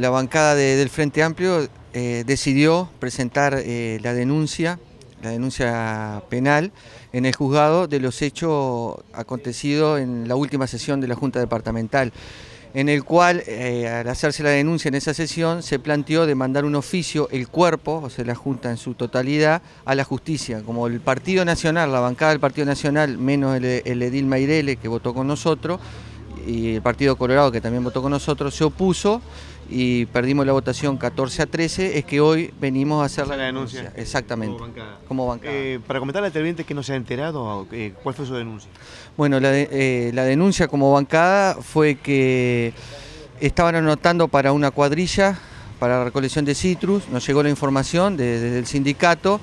La bancada del Frente Amplio eh, decidió presentar eh, la denuncia, la denuncia penal en el juzgado de los hechos acontecidos en la última sesión de la Junta Departamental, en el cual, eh, al hacerse la denuncia en esa sesión, se planteó demandar un oficio, el cuerpo, o sea, la Junta en su totalidad, a la justicia. Como el Partido Nacional, la bancada del Partido Nacional, menos el, el Edil Mairele, que votó con nosotros, y el Partido Colorado, que también votó con nosotros, se opuso y perdimos la votación 14 a 13, es que hoy venimos a hacer la, denuncia, Exactamente. Como bancada. Eh, para comentar al interviniente que no se ha enterado, eh, ¿cuál fue su denuncia? Bueno, eh, la, denuncia como bancada fue que estaban anotando para una cuadrilla, para la recolección de citrus, nos llegó la información desde el sindicato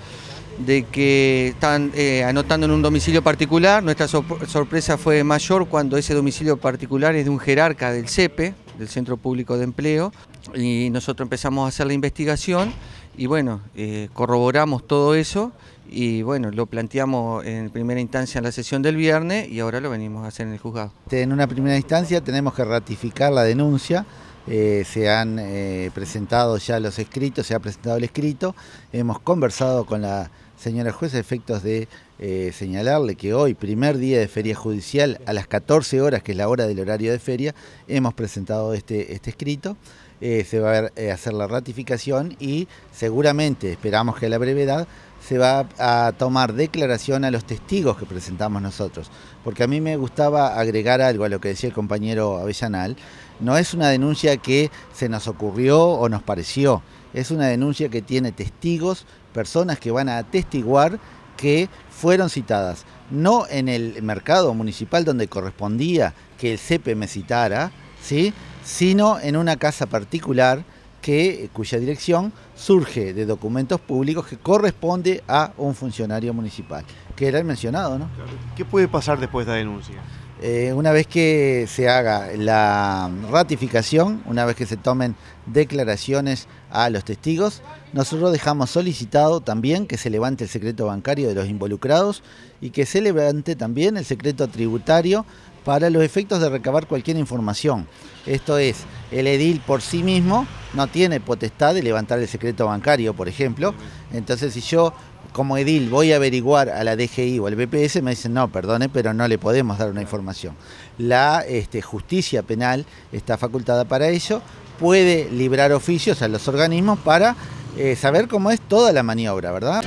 de que están anotando en un domicilio particular. Nuestra sorpresa fue mayor cuando ese domicilio particular es de un jerarca del CEPE, del Centro Público de Empleo y nosotros empezamos a hacer la investigación y bueno, eh, corroboramos todo eso y bueno, lo planteamos en primera instancia en la sesión del viernes y ahora lo venimos a hacer en el juzgado. En una primera instancia tenemos que ratificar la denuncia, eh, se han eh, presentado ya los escritos, se ha presentado el escrito, hemos conversado con la señora jueza, efectos de eh, señalarle que hoy, primer día de feria judicial, a las 14 horas, que es la hora del horario de feria, hemos presentado este, este escrito. Eh, se va a eh, hacer la ratificación y seguramente, esperamos que a la brevedad, se va a tomar declaración a los testigos que presentamos nosotros. Porque a mí me gustaba agregar algo a lo que decía el compañero Avellanal. No es una denuncia que se nos ocurrió o nos pareció. Es una denuncia que tiene testigos, personas que van a atestiguar que fueron citadas. No en el mercado municipal donde correspondía que el CEPE me citara, ¿sí? sino en una casa particular cuya dirección surge de documentos públicos que corresponde a un funcionario municipal, que era el mencionado. ¿no? ¿Qué puede pasar después de la denuncia? Eh, una vez que se haga la ratificación, una vez que se tomen declaraciones a los testigos, nosotros dejamos solicitado también que se levante el secreto bancario de los involucrados y que se levante también el secreto tributario para los efectos de recabar cualquier información. Esto es, el edil por sí mismo no tiene potestad de levantar el secreto bancario, por ejemplo. Entonces, si yo como edil voy a averiguar a la DGI o al BPS, me dicen, no, perdone, pero no le podemos dar una información. La este, justicia penal está facultada para ello, puede librar oficios a los organismos para eh, saber cómo es toda la maniobra, ¿verdad?